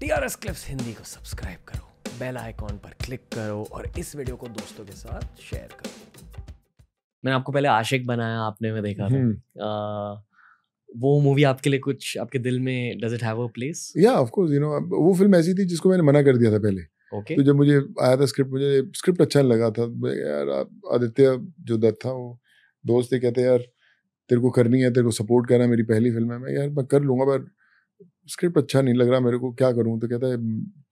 TRS clips Hindi को subscribe करो bell icon पर क्लिक करो और इस वीडियो को दोस्तों के साथ शेयर करो मैंने आपको पहले आशिक बनाया आपने मैं देखा था uh, वो मूवी आपके लिए कुछ आपके दिल में does it have a place या ऑफ कोर्स यू नो वो फिल्म ऐसी थी जिसको मैंने मना कर दिया था पहले ओके okay. तो जब मुझे आया था स्क्रिप्ट मुझे स्क्रिप्ट अच्छा लगा था यार आदित्य जो दत्त था वो दोस्त थे कहते यार तेरे को करनी है तेरे को सपोर्ट करना मेरी पहली फिल्म है मैं यार मैं कर लूंगा बट स्क्रिप्ट अच्छा नहीं लग रहा मेरे को क्या करूँ तो कहता है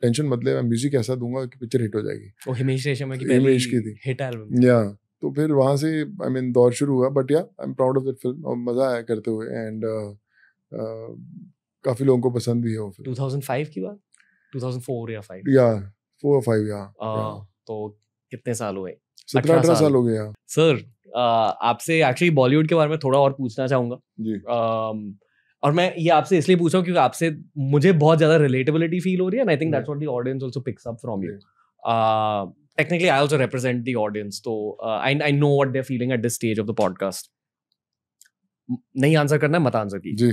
टेंशन मत ले मैं म्यूजिक ऐसा दूंगा कि पिक्चर हिट हो जाएगी वो हिमेश रेशम की तो पहली हिमेश की थी हिट एल्बम या तो फिर वहाँ से आई मीन दौर शुरू हुआ बट या I am proud of that film और मज़ा आया करते हुए एंड uh, uh, काफ़ी लोगों को पसंद भी है वो फिल्म 2005 की बात 2004 या 5 या 4 और 5 या तो कितने साल हुए 17 18 साल हो गए सर आपसे एक्चुअली बॉलीवुड के बारे में थोड़ा और पूछना चाहूंगा जी um, और मैं ये आपसे इसलिए पूछ रहा हूँ क्योंकि आपसे मुझे बहुत ज्यादा रिलेटेबिलिटी फील हो रही है and I think that's what the audience also picks up from you technically I also represent the audience तो I I know what they feeling at this stage of the podcast नहीं answer करना है मत answer की जी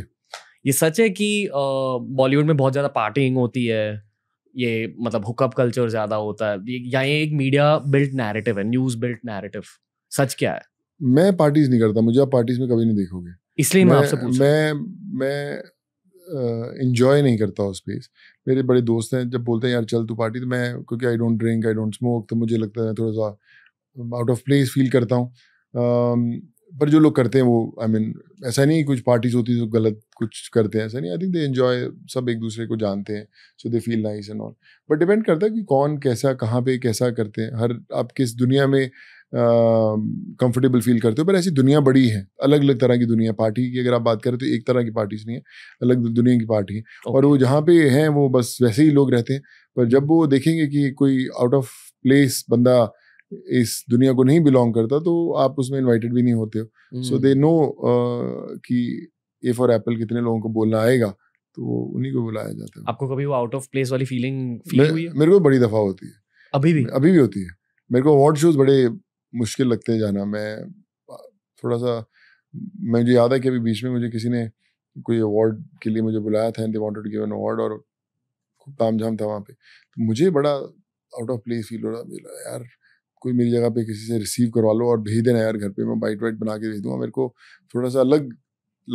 ये सच है कि Bollywood uh, में बहुत ज़्यादा पार्टिंग होती है ये मतलब हुकअप कल्चर ज़्यादा होता है या ये एक मीडिया बिल्ट नैरेटिव है न्यूज़ बिल्ट नैरेटिव सच क्या है मैं पार्टीज नहीं करता मुझे आप पार्टीज में कभी नहीं देखोगे इसलिए मैं आपसे पूछ मैं मैं इंजॉय नहीं करता उस स्पेस मेरे बड़े दोस्त हैं जब बोलते हैं यार चल तू पार्टी तो मैं क्योंकि I don't drink I don't smoke तो मुझे लगता है थोड़ा सा आउट ऑफ प्लेस फील करता हूँ पर जो लोग करते हैं वो आई I मीन mean, ऐसा नहीं कुछ पार्टीज होती तो गलत कुछ करते हैं ऐसा नहीं आई थिंक दे एंजॉय सब एक दूसरे को जानते हैं so they feel nice and all but depend करता है कि कौन कैसा कहाँ पे कैसा करते हैं हर आप किस दुनिया में कंफर्टेबल फील करते हो पर ऐसी दुनिया बड़ी है अलग अलग तरह की दुनिया पार्टी की अगर आप बात करें तो एक तरह की पार्टीज नहीं है अलग दुनिया की पार्टी है okay. और वो जहाँ पे हैं वो बस वैसे ही लोग रहते हैं पर जब वो देखेंगे कि कोई आउट ऑफ प्लेस बंदा इस दुनिया को नहीं बिलोंग करता तो आप उसमें इन्वाइटेड भी नहीं होते हो सो दे नो कि ए फॉर एप्पल कितने लोगों को बोलना आएगा तो उन्हीं को बुलाया जाता है आपको कभी वो आउट ऑफ प्लेस वाली फीलिंग फील हुई है मेरे को बड़ी दफा होती है अभी भी अभी भी होती है मेरे को अवार्ड शोज बड़े मुश्किल लगते हैं जाना मैं थोड़ा सा मैं मुझे याद है कि अभी बीच में मुझे किसी ने कोई अवार्ड के लिए मुझे बुलाया था they wanted give an award और खूब ताम झाम था वहाँ पे तो मुझे बड़ा आउट ऑफ प्लेस फील हो रहा मेरा यार कोई मेरी जगह पे किसी से रिसीव करवा लो और भेज देना यार घर पे मैं बाइट वाइट बना के भेज दूँगा मेरे को थोड़ा सा अलग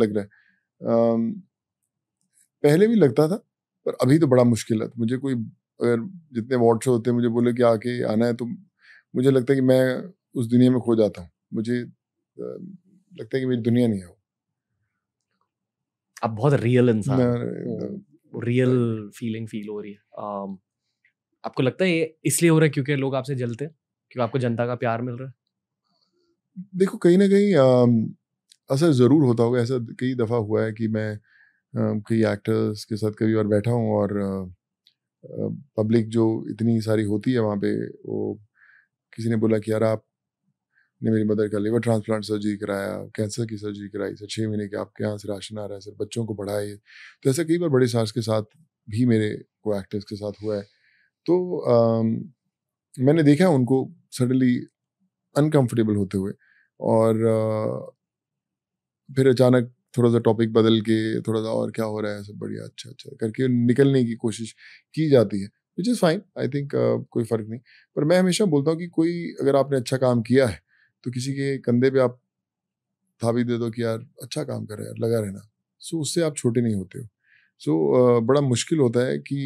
लग रहा है आ, पहले भी लगता था पर अभी तो बड़ा मुश्किल है मुझे कोई अगर जितने अवार्ड शो होते हैं मुझे बोले कि आके आना है तो मुझे लगता है कि मैं उस दुनिया में खो जाता हूँ मुझे लगता है कि मेरी दुनिया नहीं है वो आप बहुत रियल इंसान रियल फीलिंग फील हो रही है um, आपको लगता है ये इसलिए हो रहा है क्योंकि लोग आपसे जलते हैं क्योंकि आपको जनता का प्यार मिल रहा है देखो कहीं ना कहीं असर ज़रूर होता होगा ऐसा कई दफ़ा हुआ है कि मैं कई एक्टर्स के साथ कभी और बैठा हूँ और पब्लिक जो इतनी सारी होती है वहाँ पे वो किसी ने बोला कि यार आप ने मेरी मदर का लिवर ट्रांसप्लांट सर्जरी कराया कैंसर की सर्जरी कराई सर छः महीने के आपके यहाँ से राशन आ रहा है सर बच्चों को पढ़ाए तो ऐसा कई बार बड़े सार्स के साथ भी मेरे को एक्टर्स के साथ हुआ है तो आ, मैंने देखा है उनको सडनली अनकम्फर्टेबल होते हुए और आ, फिर अचानक थोड़ा सा टॉपिक बदल के थोड़ा सा और क्या हो रहा है सब बढ़िया अच्छा अच्छा करके निकलने की कोशिश की जाती है which is fine I think कोई फ़र्क नहीं पर मैं हमेशा बोलता हूँ कि कोई अगर आपने अच्छा काम किया है तो किसी के कंधे पे आप थापी दे दो कि यार अच्छा काम कर रहे यार लगा रहना सो उससे आप छोटे नहीं होते हो सो बड़ा मुश्किल होता है कि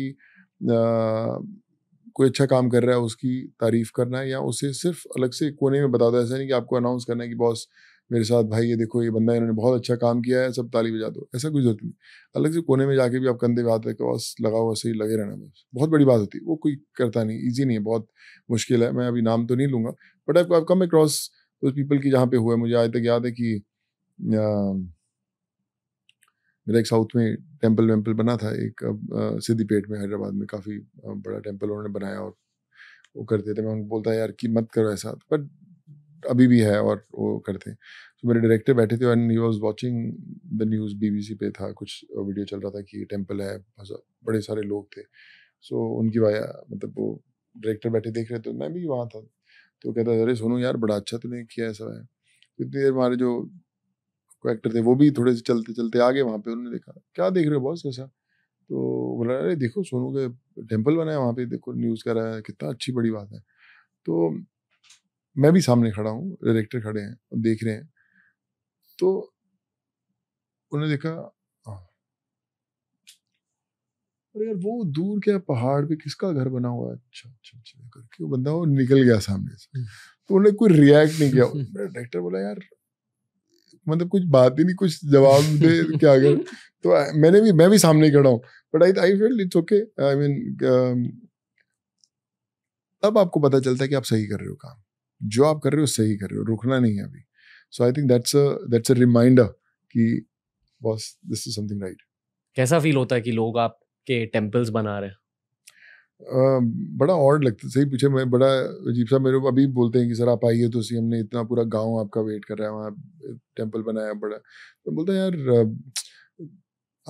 कोई अच्छा काम कर रहा है उसकी तारीफ करना है या उसे सिर्फ अलग से कोने में बता दो ऐसा नहीं कि आपको अनाउंस करना है कि बॉस मेरे साथ भाई ये देखो ये बंदा इन्होंने बहुत अच्छा काम किया है सब ताली बजा दो ऐसा कुछ जरूरत नहीं अलग से कोने में जाके भी आप कंधे बात है रखे बॉस लगा हुआ सही लगे रहना बस बहुत बड़ी बात होती है वो कोई करता नहीं ईजी नहीं है बहुत मुश्किल है मैं अभी नाम तो नहीं लूँगा बट आई कम अक्रॉस तो पीपल की जहाँ पे हुआ है मुझे आज तक याद है कि मेरा एक साउथ में टेम्पल वेम्पल बना था एक अब सिद्धिपेट में हैदराबाद में काफ़ी बड़ा टेम्पल उन्होंने बनाया और वो करते थे मैं उनको बोलता यार कि मत करो ऐसा बट अभी भी है और वो करते हैं तो मेरे डायरेक्टर बैठे थे and he was watching the news BBC पे था कुछ वीडियो चल रहा था कि टेम्पल है बड़े सारे लोग थे सो so, उनकी वाया मतलब वो डायरेक्टर बैठे देख रहे थे तो मैं भी वहाँ था तो कहता था अरे सोनू यार बड़ा अच्छा तूने किया ऐसा है इतनी देर हमारे जो एक्टर थे वो भी थोड़े से चलते चलते आगे वहाँ पे उन्होंने देखा क्या देख रहे हो बॉस ऐसा तो बोला अरे देखो सोनू के टेम्पल बनाया वहाँ पे देखो न्यूज़ कर रहा है कितना अच्छी बड़ी बात है तो मैं भी सामने खड़ा हूँ डायरेक्टर खड़े हैं और देख रहे हैं तो उन्होंने देखा और यार वो दूर क्या पहाड़ पे किसका घर बना हुआ है अच्छा अच्छा अच्छा करके वो बंदा वो निकल गया सामने से हम्म। तो उन्होंने कोई रिएक्ट नहीं किया डायरेक्टर बोला यार मतलब कुछ बात ही नहीं कुछ जवाब दे क्या अगर तो मैंने भी मैं भी सामने खड़ा हूँ but I I feel it's okay I mean तब आपको पता चलता है कि आप सही कर रहे हो काम जो आप कर रहे हो सही कर रहे हो रुकना नहीं है अभी so I think that's that's a reminder कि boss this is something right कैसा फील होता है कि लोग आप के टेम्पल्स बना रहे आ, बड़ा और लगता सही पूछे मैं बड़ा अजीब सा मेरे अभी बोलते हैं कि सर आप आइए तो सी हमने इतना पूरा गांव आपका वेट कर रहा है वहाँ टेम्पल बनाया बड़ा तो बोलते हैं यार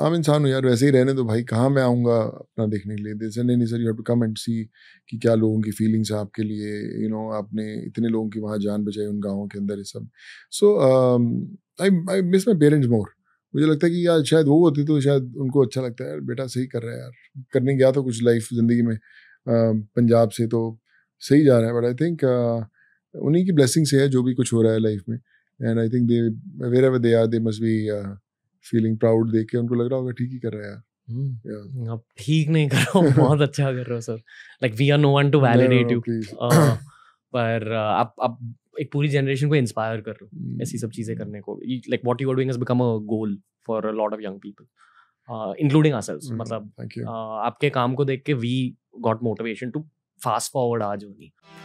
आम इंसान हूँ यार वैसे ही रहने तो भाई कहाँ मैं आऊँगा अपना देखने के लिए जैसे नहीं नहीं sir you have to come and see कि क्या लोगों की फीलिंग्स है आपके लिए यू नो आपने इतने लोगों की वहाँ जान बचाई उन गाँवों के अंदर ये सब सो आई आई मिस माई पेरेंट्स मोर मुझे लगता है कि यार शायद वो होती तो शायद उनको अच्छा लगता है बेटा सही कर रहा है यार करने गया तो कुछ लाइफ ज़िंदगी में पंजाब से तो सही जा रहा है बट आई थिंक उन्हीं की ब्लेसिंग से है जो भी कुछ हो रहा है लाइफ में and I think they were ever they are they must be feeling proud देख के उनको लग रहा होगा ठीक ही कर रहा है यार हम्म। आप ठीक नहीं कर रहे हो बहुत अच्छा कर रहे हो sir like we are no one to validate you पर आप आप एक पूरी जनरेशन को इंस्पायर कर रहे हो hmm. ऐसी सब चीज़ें करने को like what you are doing become a goal for a lot of young people including our मतलब uh, आपके काम को देख के we got motivation to fast forward आज होनी